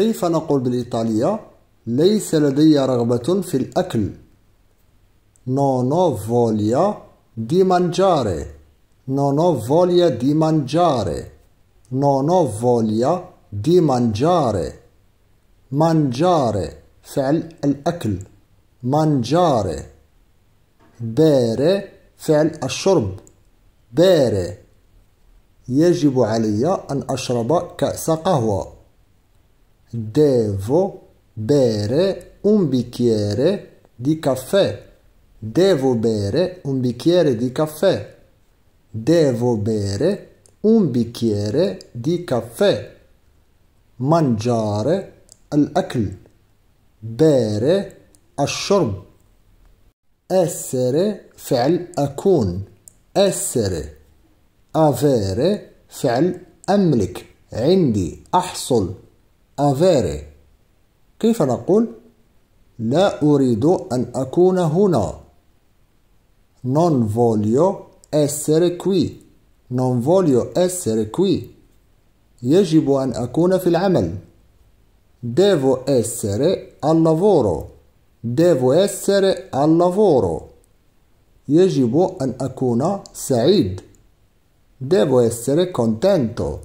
كيف نقول بالإيطالية ليس لدي رغبة في الأكل نونو فوليا دي مانجاري نونو فوليا دي مانجاري نونو فوليا دي مانجاري مانجاري فعل الأكل مانجاري بيري فعل الشرب بيري يجب علي أن أشرب كأس قهوة Devo bere un bicchiere di caffè. Devo bere un bicchiere di caffè. Devo bere un bicchiere di caffè. Mangiare al Bere al Essere fi'l akun. Essere. Avere fi'l amlik. Indi أحصل avere كيف نقول لا أريد أن أكون هنا non voglio essere qui non voglio essere qui يجب أن أكون في العمل devo essere al lavoro devo essere al lavoro يجب أن أكون سعيد devo essere contento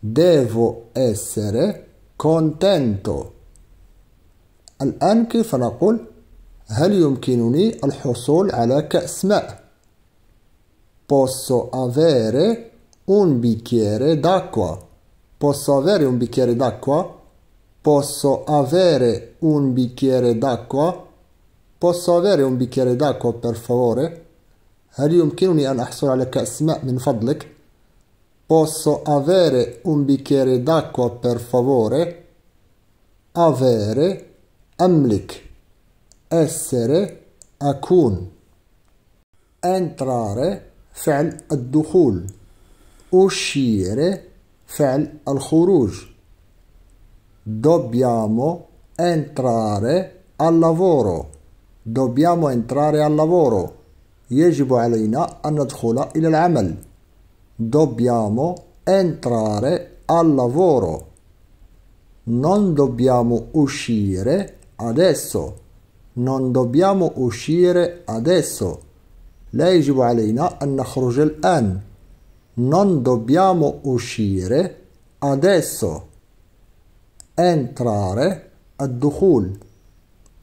devo essere contento الآن كيف نقول هل يمكنني الحصول على كأس ماء posso avere un bicchiere d'acqua posso avere un bicchiere d'acqua posso avere un bicchiere d'acqua posso avere un bicchiere d'acqua per favore هل يمكنني أن أحصل على كأس ماء من فضلك؟ Posso avere un bicchiere d'acqua per favore? Avere amlik. Essere akun. Entrare fi'l ad-dukhul. Uscire fi'l al-khuruj. Dobbiamo entrare al lavoro. Dobbiamo entrare al lavoro. يجب علينا أن ندخل إلى العمل dobbiamo entrare al lavoro. Non dobbiamo uscire adesso. Non dobbiamo uscire adesso. لا يجب علينا أن نخرج الآن. Non dobbiamo uscire adesso. Entrare الدخول.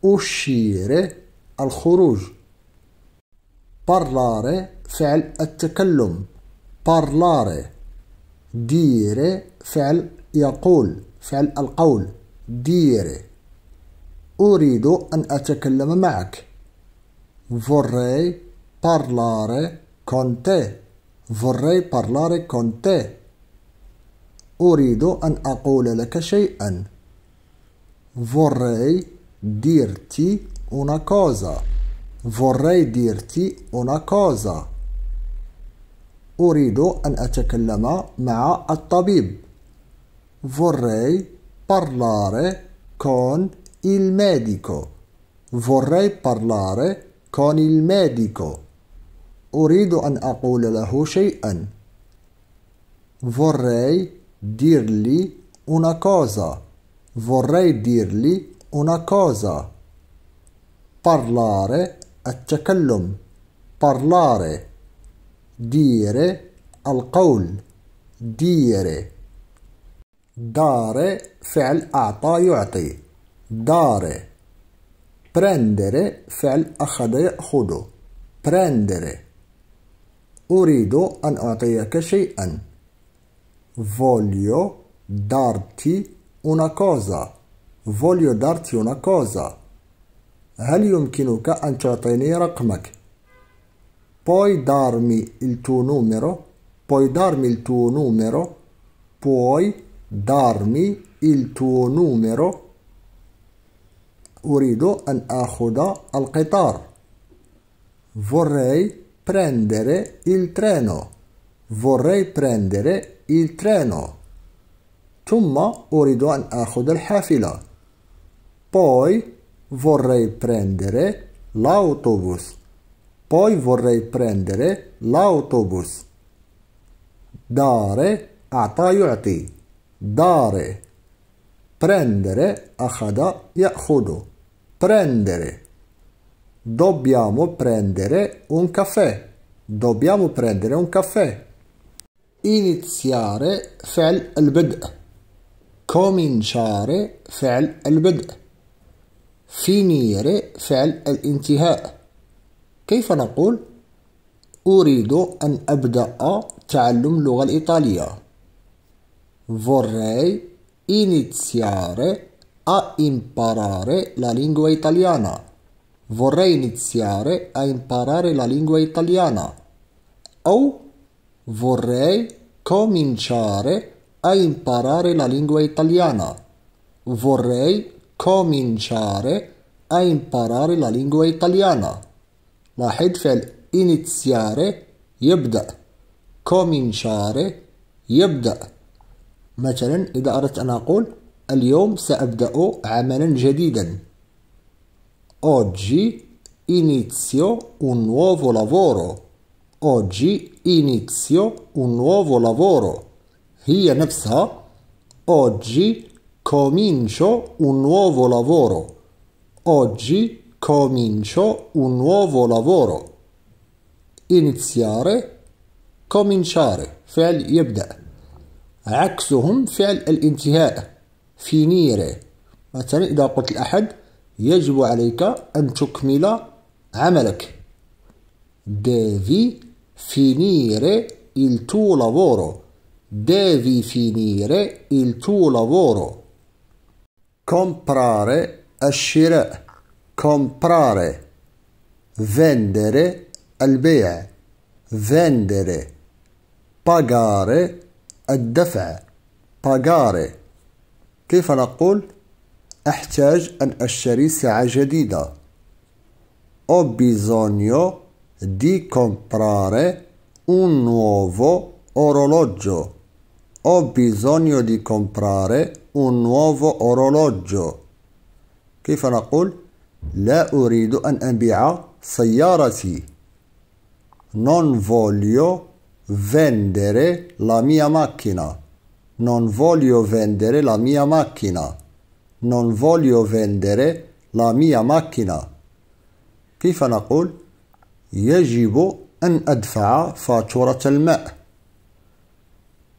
Uscire الخروج. Parlare فعل التكلم. parlare dire فعل يقول فعل القول dire أريد أن أتكلم معك vorrei parlare con te vorrei parlare con te أريد أن أقول لك شيئا vorrei dirti una cosa vorrei dirti una cosa أريد أن أتكلم مع الطبيب Vorrei parlare con il medico. Vorrei parlare con il medico. أريد أن أقول له شيئا. Vorrei dirgli una cosa. Vorrei dirgli una cosa. Parlare, التكلم. Parlare. ديري القول ديري داري فعل أعطى يعطي داري برندري فعل أخذ يأخذ برندري أريد أن أعطيك شيئا فوليو دارتي una cosa فوليو دارتي una cosa هل يمكنك أن تعطيني رقمك؟ puoi darmi il tuo numero, puoi darmi il tuo numero, puoi darmi il tuo numero. أريد أن al القطار. Vorrei prendere il treno. Vorrei prendere il treno. Tumma urido أريد أن al hafila. Poi vorrei prendere l'autobus. Poi vorrei prendere l'autobus. Dare a ah, tayuati. dare prendere أخذ يأخذ prendere dobbiamo prendere un caffè dobbiamo prendere un caffè iniziare fel فعل البدء cominciare fel فعل البدء finire fel فعل الانتهاء كيف نقول أريد أن أبدأ تعلم اللغة الإيطالية Vorrei iniziare a imparare la lingua italiana. Vorrei iniziare a imparare la lingua italiana. O vorrei cominciare a imparare la lingua italiana. Vorrei cominciare a imparare la lingua italiana. لاحظ فعل initiare يبدأ cominciare يبدأ مثلا إذا أردت أن أقول اليوم سأبدأ عملا جديدا oggi inizio un nuovo lavoro oggi inizio un nuovo lavoro هي نفسها oggi comincio un nuovo lavoro oggi comincio un nuovo lavoro iniziare cominciare فعل يبدأ عكسهم فعل الانتهاء finire مثلا إذا قلت لأحد يجب عليك أن تكمل عملك devi finire il tuo lavoro devi finire il tuo lavoro comprare الشراء comprare, vendere, albea, vendere, pagare, الدفع, pagare. كيف نقول أحتاج أن أشتري ساعة جديدة ho bisogno di comprare un nuovo orologio. Ho bisogno di comprare un nuovo orologio. كيف نقول؟ لا أريد أن أبيع سيارتي non voglio vendere la mia macchina non voglio vendere la mia macchina non voglio vendere la mia macchina كيف نقول يجب أن أدفع فاتورة الماء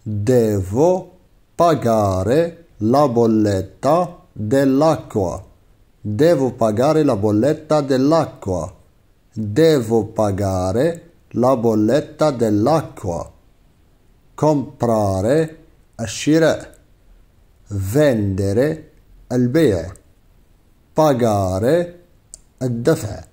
devo pagare la bolletta dell'acqua Devo pagare la bolletta dell'acqua. Devo pagare la bolletta dell'acqua. Comprare الشراء. Vendere البيع. Pagare الدفع.